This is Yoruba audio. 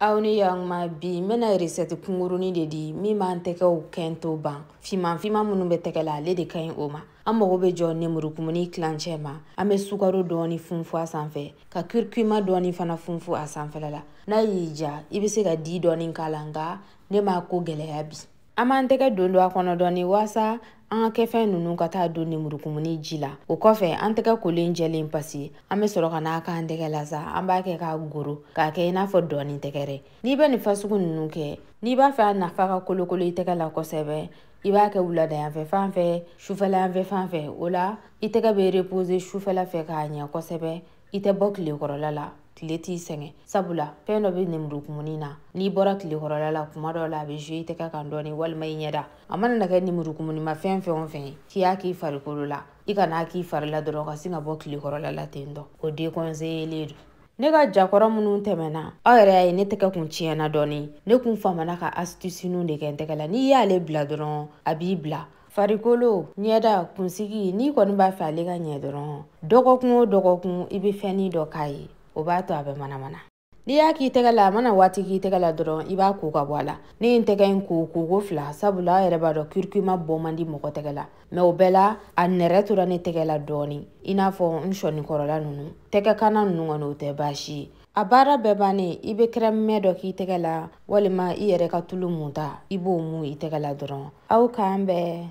aw ni yaguma bi n bena resɛti kunguruni de di min b'an tɛgɛw kɛn to ban fiman fiman minnu bɛ tɛgɛ la ale de ka ɲi o ma an mago bɛ jɔ nemurukumuni kilancɛ ma an bɛ sukaro dɔɔni funfu a sanfɛ ka kirikima dɔɔni fana funfu a sanfɛla la n'a y'i ja i be se ka di dɔɔni k'a la nka ne m'a ko gwɛlɛya bi an b'an tɛgɛ don don a kɔnɔ dɔɔni waasa an ka kɛfɛn nunu ka taa don nemurukumuni ji la o kɔfɛ an tɛgɛ kolen jɛlen pasi an be sɔrɔ ka n'a k'an tɛgɛ la sa an b'a kɛ k'a goro k'a kɛ i n'a fɔ dɔɔni tɛgɛrɛ n'i bɛ nin fasugu nunu kɛ n'i b'a fɛ a nafa ka kolokolo i tɛgɛ la kosɛbɛ i b'a kɛ wuladayanfɛ fan fɛ sufɛlayanfɛ fan fɛ o la i tɛgɛ be repose sufɛla fɛ k'a ɲɛ kosɛbɛ i tɛ bɔ kilekɔrɔla la tile t'i sɛgɛn sabula fɛn dɔ be nemurukumuni na n'i bɔra tilekɔrɔla la kuma dɔ la a be zuye i tɛgɛ kan dɔɔni walima i ɲɛda a mana na kɛ nemurukumunima fɛn fɛn o fɛn k'i y'a k'i farikolo la i kana k'i fari la dɔrɔn ka sin ka bɔ tilekɔrɔla la ten dɔ o dekɔnseyelen do ne ka jakɔrɔ minnu tɛmɛna aw yɛrɛ y'a ye ne tɛgɛ kun tiɲɛna dɔɔni ne kun famana ka astisinu de kɛ n tɛgɛ la n'i y'ale bila dɔrɔn a b'i bila farikolo ɲɛda kunsigi n'i kɔni b'a fɛ ale ka ɲɛ dɔrɔn dɔgɔkun o dɔgɔkun i e be fɛnni e dɔ k'a ye o b'a to a bɛ manamana n'i y'a k'i tɛgɛ la a mana waati k'i tɛgɛ la dɔrɔn i b'a ko ka bɔ a la ne ye n tɛgɛ in ko koko fila sabula a yɛrɛ b'a dɔn kirikima bɔ man di mɔgɔ tɛgɛ la mɛ o bɛɛ la a nɛrɛ tora ne tɛgɛ la dɔɔni i n'a fɔ n sɔnikɔrɔla nunu tɛgɛ kana nunu kɔni o tɛ baasi ye a baara bɛɛ bannen i be kɛrɛmimɛ dɔ k'i tɛgɛ la walima i yɛrɛ ka tulu mun ta i b'o mun i tɛgɛ la dɔrɔn aw k'an bɛɛ